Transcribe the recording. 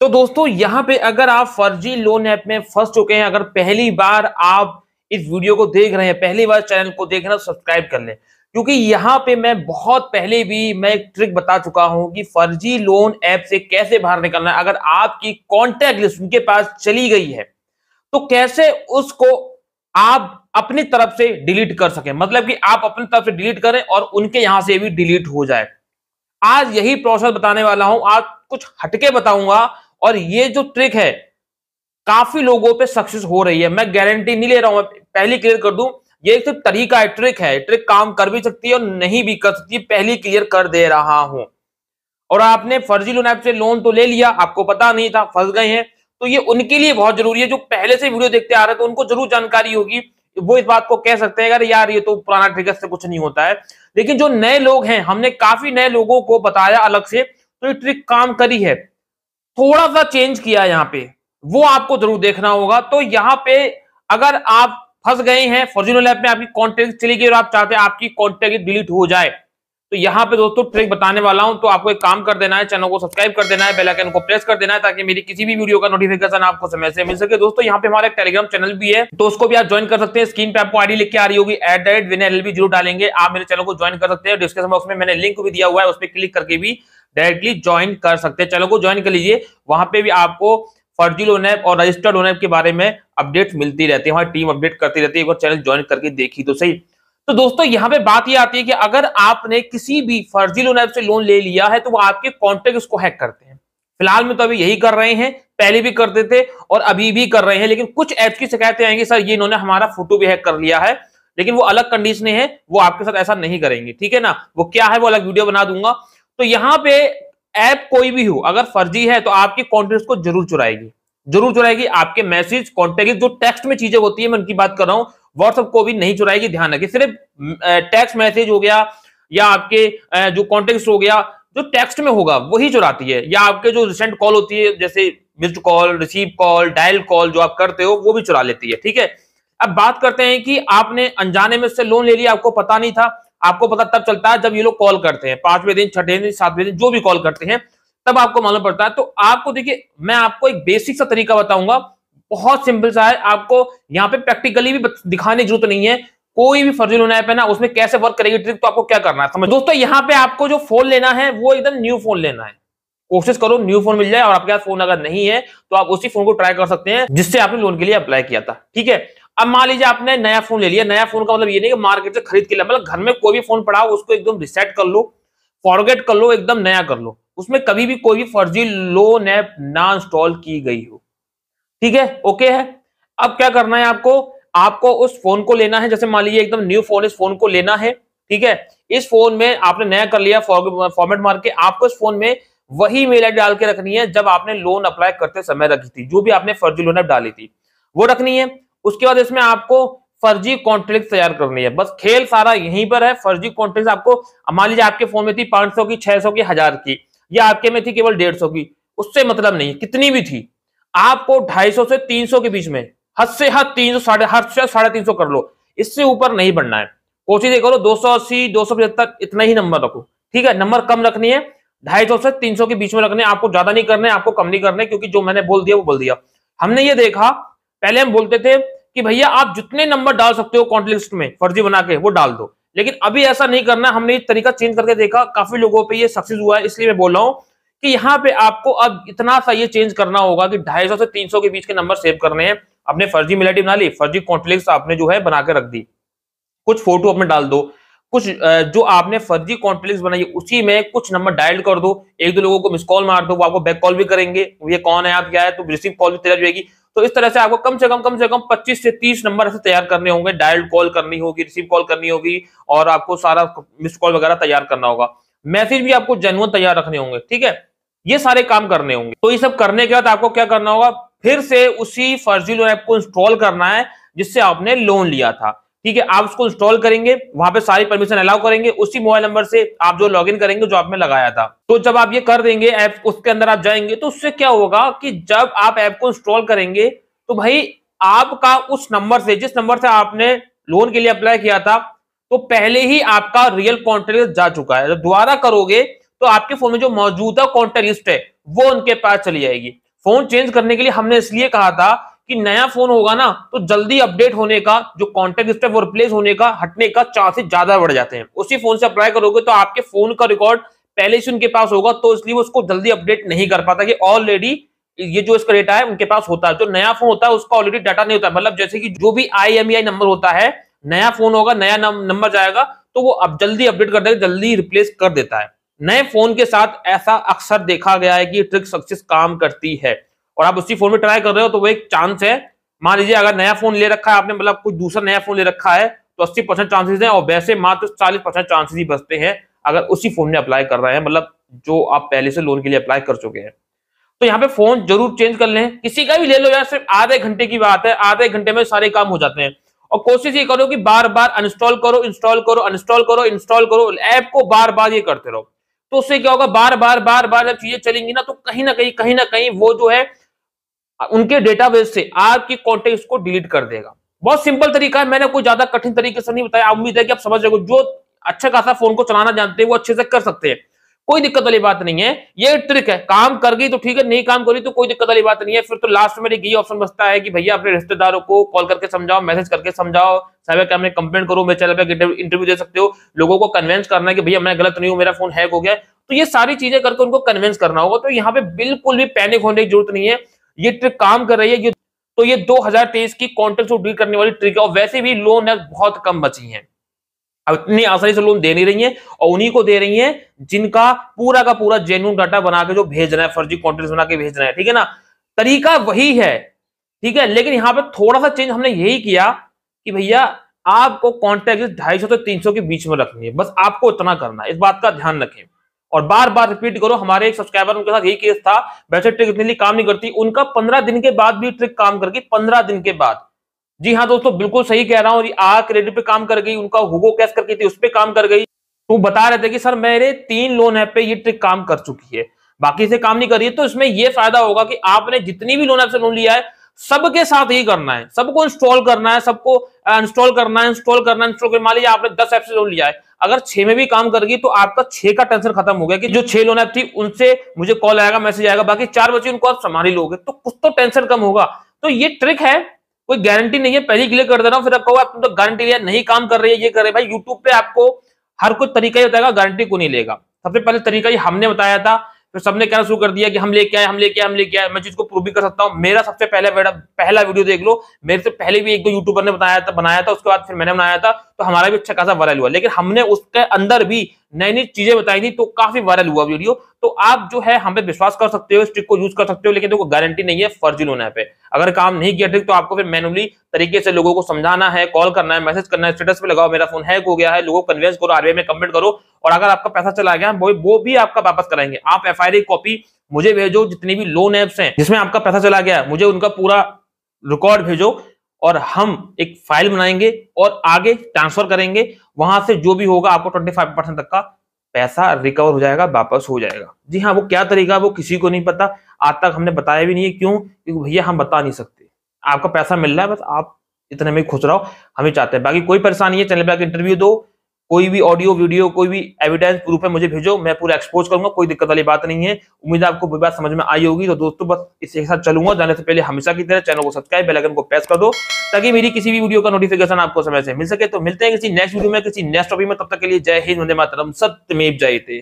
तो दोस्तों यहां पे अगर आप फर्जी लोन ऐप में फंस चुके हैं अगर पहली बार आप इस वीडियो को देख रहे हैं पहली बार चैनल को देख रहे हैं तो सब्सक्राइब कर लें क्योंकि यहां पे मैं बहुत पहले भी मैं एक ट्रिक बता चुका हूं कि फर्जी लोन ऐप से कैसे बाहर निकलना है अगर आपकी कॉन्टैक्ट लिस्ट उनके पास चली गई है तो कैसे उसको आप अपनी तरफ से डिलीट कर सके मतलब कि आप अपनी तरफ से डिलीट करें और उनके यहां से भी डिलीट हो जाए आज यही प्रोसेस बताने वाला हूं आज कुछ हटके बताऊंगा और ये जो ट्रिक है काफी लोगों पे सक्सेस हो रही है मैं गारंटी नहीं ले रहा हूं पहली क्लियर कर दूं ये एक तो तरीका है ट्रिक है ट्रिक काम कर भी सकती है और नहीं भी कर सकती पहली क्लियर कर दे रहा हूं और आपने फर्जी लोन ऐप से लोन तो ले लिया आपको पता नहीं था फंस गए हैं तो ये उनके लिए बहुत जरूरी है जो पहले से वीडियो देखते आ रहे थे तो उनको जरूर जानकारी होगी वो इस बात को कह सकते हैं अगर यार ये तो पुराना ट्रिक से कुछ नहीं होता है लेकिन जो नए लोग हैं हमने काफी नए लोगों को बताया अलग से तो ये ट्रिक काम करी है थोड़ा सा चेंज किया यहाँ पे वो आपको जरूर देखना होगा तो यहाँ पे अगर आप फंस गए हैं फॉर्चुनल ऐप में आपकी कॉन्टेक्ट चली गई और आप चाहते हैं आपकी कॉन्टेक्ट डिलीट हो जाए तो यहाँ पे दोस्तों ट्रिक बताने वाला हूँ तो आपको एक काम कर देना है चैनल को सब्सक्राइब कर देना है बेल आइकन को प्रेस कर देना है ताकि मेरी किसी भी वीडियो का नोटिफिकेशन आपको समय से मिल सके दोस्तों यहाँ पे हमारा एक टेलीग्राम चैनल भी है तो उसको भी आप ज्वाइन कर सकते हैं स्क्रीन पे आपको आईडी लिख के आ रही होगी at the rate win L B जरूर डालेंगे आप मेरे चैनल को ज्वाइन कर सकते हैं डिस्क्रिप्शन बॉक्स में मैंने लिंक भी दिया हुआ है उस पर क्लिक करके भी डायरेक्टली ज्वाइन कर सकते हैं चैनल को ज्वाइन कर लीजिए वहां पे भी आपको फर्जी लोन ऐप और रजिस्टर्ड लोन ऐप के बारे में अपडेट मिलती रहती है हमारी टीम अपडेट करती रहती है एक बार चैनल ज्वाइन करके देखी तो सही तो दोस्तों यहां पे बात यह आती है कि अगर आपने किसी भी फर्जी लोन ऐप से लोन ले लिया है तो वो आपके कॉन्टेक्ट उसको हैक करते हैं फिलहाल में तो अभी यही कर रहे हैं पहले भी करते थे और अभी भी कर रहे हैं लेकिन कुछ ऐप्स की शिकायतें आएंगी सर ये इन्होंने हमारा फोटो भी हैक कर लिया है लेकिन वो अलग कंडीशन है वो आपके साथ ऐसा नहीं करेंगे ठीक है ना वो क्या है वो अलग वीडियो बना दूंगा तो यहाँ पे ऐप कोई भी हो अगर फर्जी है तो आपके कॉन्टेक्ट को जरूर चुराएगी जरूर चुराएगी आपके मैसेज कॉन्टेक्ट जो टेक्स्ट में चीजें होती है मैं उनकी बात कर रहा हूँ व्हाट्सअप को भी नहीं चुराएगी ध्यान रखिए सिर्फ टेक्स्ट मैसेज हो गया या आपके जो कॉन्टेक्ट हो गया जो टेक्स्ट में होगा वही चुराती है या आपके जो रिसेंट कॉल होती है जैसे missed call receive call dial call जो आप करते हो वो भी चुरा लेती है ठीक है अब बात करते हैं कि आपने अनजाने में उससे लोन ले लिया आपको पता नहीं था आपको पता तब चलता है जब ये लोग कॉल करते हैं पांचवें दिन छठे दिन सातवें दिन जो भी कॉल करते हैं तब आपको मालूम पड़ता है तो आपको देखिए मैं आपको एक बेसिक सा तरीका बताऊंगा बहुत सिंपल सा है आपको यहाँ पे प्रैक्टिकली भी दिखाने की जरूरत नहीं है कोई भी फर्जी लोन ऐप है ना उसमें कैसे वर्क करेगी ट्रिक तो आपको क्या करना है समझ दोस्तों यहाँ पे आपको जो फोन लेना है वो एकदम न्यू फोन लेना है कोशिश करो न्यू फोन मिल जाए और आपके पास फोन अगर नहीं है तो आप उसी फोन को ट्राई कर सकते हैं जिससे आपने लोन के लिए अप्लाई किया था ठीक है अब मान लीजिए आपने नया फोन ले लिया नया फोन का मतलब ये नहीं कि मार्केट से खरीद के लिया मतलब घर में कोई भी फोन पड़ा हो उसको एकदम रिसेट कर लो फॉरगेट कर लो एकदम नया कर लो उसमें कभी भी कोई भी फर्जी लोन ऐप ना इंस्टॉल की गई हो ठीक है ओके है अब क्या करना है आपको आपको उस फोन को लेना है जैसे मान लीजिए एकदम न्यू फोन इस फोन को लेना है ठीक है इस फोन में आपने नया कर लिया फॉर्मेट मार के आपको इस फोन में वही मेल आई डाल के रखनी है जब आपने लोन अप्लाई करते समय रखी थी जो भी आपने फर्जी लोन डाली थी वो रखनी है उसके बाद इसमें आपको फर्जी कॉन्ट्रैक्ट तैयार करनी है बस खेल सारा यहीं पर है फर्जी कॉन्ट्रैक्ट आपको मान लीजिए आपके फोन में थी 500 की 600 की हजार की या आपके में थी केवल 150 की उससे मतलब नहीं कितनी भी थी आपको 250 से 300 के बीच में हद से हद तीन सौ साढ़े हद से साढ़े तीन सौ कर लो इससे ऊपर नहीं बढ़ना है कोशिश ये करो दो सौ अस्सी दो सौ पचहत्तर इतना ही नंबर रखो ठीक है नंबर कम रखनी है ढाई सौ से तीन सौ के बीच में रखने आपको ज्यादा नहीं करने आपको कम नहीं करने क्योंकि जो मैंने बोल दिया वो बोल दिया हमने ये देखा पहले हम बोलते थे कि भैया आप जितने नंबर डाल सकते हो कॉन्टेस्ट में फर्जी बना के वो डाल दो लेकिन अभी ऐसा नहीं करना हमने ये तरीका चेंज करके देखा काफी लोगों पे ये सक्सेस हुआ है इसलिए मैं बोल रहा हूँ कि यहाँ पे आपको अब इतना सा ये चेंज करना होगा कि 250 से 300 के बीच के नंबर सेव करने हैं अपने फर्जी मिलाटी बना ली फर्जी कॉन्फ्लिक्स आपने जो है बना के रख दी कुछ फोटो अपने डाल दो कुछ जो आपने फर्जी कॉन्फ्लिक्स बनाई उसी में कुछ नंबर डायल कर दो एक दो लोगों को मिस कॉल मार दो वो आपको बैक कॉल भी करेंगे ये कौन है आप क्या है तो रिसीव कॉल भी तैयार जाएगी तो इस तरह से आपको कम से कम कम से कम 25 से 30 नंबर ऐसे तैयार करने होंगे डायल कॉल करनी होगी रिसीव कॉल करनी होगी और आपको सारा मिस कॉल वगैरह तैयार करना होगा मैसेज भी आपको जेनुअन तैयार रखने होंगे ठीक है ये सारे काम करने होंगे तो ये सब करने के बाद आपको क्या करना होगा फिर से उसी फर्जी लोन ऐप को इंस्टॉल करना है जिससे आपने लोन लिया था ठीक है आप उसको इंस्टॉल करेंगे वहां पे सारी परमिशन अलाउ करेंगे उसी मोबाइल नंबर से आप जो लॉगिन करेंगे जो आपने लगाया था तो जब आप ये कर देंगे ऐप उसके अंदर आप जाएंगे तो उससे क्या होगा कि जब आप ऐप को इंस्टॉल करेंगे तो भाई आपका उस नंबर से जिस नंबर से आपने लोन के लिए अप्लाई किया था तो पहले ही आपका रियल कॉन्ट्रेक्ट जा चुका है जब दोबारा करोगे तो आपके फोन में जो मौजूदा कॉन्टेक्ट लिस्ट है वो उनके पास चली जाएगी फोन चेंज करने के लिए हमने इसलिए कहा था कि नया फोन होगा ना तो जल्दी अपडेट होने का जो कॉन्टेक्ट लिस्ट है वो रिप्लेस होने का हटने का चांसेस ज्यादा बढ़ जाते हैं उसी फोन से अप्लाई करोगे तो आपके फोन का रिकॉर्ड पहले से उनके पास होगा तो इसलिए वो उसको जल्दी अपडेट नहीं कर पाता कि ऑलरेडी ये जो इसका डेटा है उनके पास होता है जो नया फोन होता है उसका ऑलरेडी डाटा नहीं होता मतलब जैसे कि जो भी आई नंबर e होता है नया फोन होगा नया नंबर जाएगा तो वो अब जल्दी अपडेट कर देगा जल्दी रिप्लेस कर देता है नए फोन के साथ ऐसा अक्सर देखा गया है कि ट्रिक सक्सेस काम करती है और आप उसी फोन में ट्राई कर रहे हो तो वो एक चांस है मान लीजिए अगर नया फोन ले रखा है आपने मतलब कुछ दूसरा नया फोन ले रखा है तो अस्सी परसेंट चांसेस है और वैसे मात्र चालीस परसेंट चांसेस ही बचते हैं अगर उसी फोन में अप्लाई कर रहे हैं मतलब जो आप पहले से लोन के लिए अप्लाई कर चुके हैं तो यहाँ पे फोन जरूर चेंज कर लें किसी का भी ले लो यार सिर्फ आधे घंटे की बात है आधे घंटे में सारे काम हो जाते हैं और कोशिश ये करो कि बार बार अनस्टॉल करो इंस्टॉल करो अनस्टॉल करो इंस्टॉल करो ऐप को बार बार ये करते रहो तो उससे क्या होगा बार बार बार बार जब चीजें चलेंगी ना तो कहीं ना कहीं कहीं ना कहीं वो जो है उनके डेटाबेस से आपकी कॉन्टेक्ट को डिलीट कर देगा बहुत सिंपल तरीका है मैंने कोई ज्यादा कठिन तरीके से नहीं बताया उम्मीद है कि आप समझ रहे हो जो अच्छा खासा फोन को चलाना जानते हैं वो अच्छे से कर सकते हैं कोई दिक्कत वाली बात नहीं है ये ट्रिक है काम कर गई तो ठीक है नहीं काम करी तो कोई दिक्कत वाली बात नहीं है फिर तो लास्ट में यही ऑप्शन बचता है कि भैया अपने रिश्तेदारों को कॉल करके समझाओ मैसेज करके समझाओ साहब क्या मैं कंप्लेंट करूं मेरे चैनल पर इंटरव्यू दे सकते हो लोगों को कन्वेंस करना है कि भैया मैं गलत नहीं हूं मेरा फोन हैक हो गया तो ये सारी चीजें करके उनको कन्वेंस करना होगा तो यहाँ पे बिल्कुल भी पैनिक होने की जरूरत नहीं है ये ट्रिक काम कर रही है ये तो ये 2023 की कॉन्टेक्ट को डील करने वाली ट्रिक है और वैसे भी लोन है बहुत कम बची है अब इतनी आसानी से लोन दे नहीं रही है और उन्हीं को दे रही है जिनका पूरा का पूरा जेन्यून डाटा बना के जो भेज रहे हैं फर्जी कॉन्ट्रेक्ट बना के भेज रहे हैं ठीक है ना तरीका वही है ठीक है लेकिन यहाँ पर थोड़ा सा चेंज हमने यही किया कि भैया आपको कॉन्ट्रैक्ट ढाई सौ से तीन सौ के बीच में रखनी है बस आपको इतना करना है इस बात का ध्यान रखें और बार बार रिपीट करो हमारे एक सब्सक्राइबर उनके साथ यही केस था वैसे ट्रिक इतनी काम नहीं करती उनका पंद्रह दिन के बाद भी ट्रिक काम करके पंद्रह दिन के बाद जी हाँ दोस्तों बिल्कुल सही कह रहा हूँ आ क्रेडिट पे काम कर गई उनका हुगो कैश करके थी उस पर काम कर गई तो बता रहे थे कि सर मेरे तीन लोन ऐप पे ये ट्रिक काम कर चुकी है बाकी से काम नहीं कर रही है तो इसमें ये फायदा होगा कि आपने जितनी भी लोन ऐप से लोन लिया है सबके साथ ही करना है सबको इंस्टॉल करना है सबको इंस्टॉल करना है इंस्टॉल करना है इंस्टॉल कर मान लीजिए आपने दस ऐप से लोन लिया है अगर छह में भी काम करगी तो आपका छह का टेंशन खत्म हो गया कि जो छह लोन ऐप थी उनसे मुझे कॉल आएगा मैसेज आएगा बाकी चार बचे उनको आप संभाली लोगे तो कुछ तो टेंशन कम होगा तो ये ट्रिक है कोई गारंटी नहीं है पहले क्लियर कर दे रहा हूँ फिर आप कहो आप तो गारंटी लिया नहीं काम कर रही है ये कर रहे भाई यूट्यूब पे आपको हर कोई तरीका ही बताएगा गारंटी को नहीं लेगा सबसे पहले तरीका ही हमने बताया था फिर सबने कहना शुरू कर दिया कि हम लेके आए हम लेके आए हम लेके आए मैं चीज को प्रूव भी कर सकता हूँ मेरा सबसे पहले पहला वीडियो देख लो मेरे से पहले भी एक दो यूट्यूबर ने बताया था बनाया था उसके बाद फिर मैंने बनाया था तो हमारा भी अच्छा खासा वायरल हुआ लेकिन हमने उसके अंदर भी नई नई चीजें बताई थी तो काफी वायरल हुआ वीडियो तो आप जो है हम पे विश्वास कर सकते हो इस ट्रिक को यूज कर सकते हो लेकिन देखो तो गारंटी नहीं है फर्जी लोन पे अगर काम नहीं किया ट्रिक तो आपको फिर मैनुअली तरीके से लोगों को समझाना है कॉल करना है मैसेज करना है स्टेटस पे लगाओ मेरा फोन हैक हो गया है लोगों को कन्वेंस करो आरबीआई में कमेंट करो और अगर आपका पैसा चला गया वो, वो भी आपका वापस कराएंगे आप एफ कॉपी मुझे भेजो जितनी भी लोन एप्स हैं जिसमें आपका पैसा चला गया मुझे उनका पूरा रिकॉर्ड भेजो और हम एक फाइल बनाएंगे और आगे ट्रांसफर करेंगे वहां से जो भी होगा आपको ट्वेंटी फाइव परसेंट तक का पैसा रिकवर हो जाएगा वापस हो जाएगा जी हाँ वो क्या तरीका वो किसी को नहीं पता आज तक हमने बताया भी नहीं है क्यों क्योंकि भैया हम बता नहीं सकते आपका पैसा मिल रहा है बस आप इतने में खुश रहो हमें चाहते हैं बाकी कोई परेशानी है चैनल पर इंटरव्यू दो कोई भी ऑडियो वीडियो कोई भी एविडेंस प्रूफ है मुझे भेजो मैं पूरा एक्सपोज करूंगा कोई दिक्कत वाली बात नहीं है उम्मीद है आपको बात समझ में आई होगी तो दोस्तों बस इसके साथ चलूंगा जाने से पहले हमेशा की तरह चैनल को सब्सक्राइब बेलाइकन को प्रेस कर दो ताकि मेरी किसी भी वीडियो का नोटिफिकेशन आपको समय से मिल सके तो मिलते हैं किसी नेक्स्ट वीडियो में किसी नेक्स्ट टॉपिक में तब तक के लिए जय हिंद वंदे मातरम सत्यमेव जयते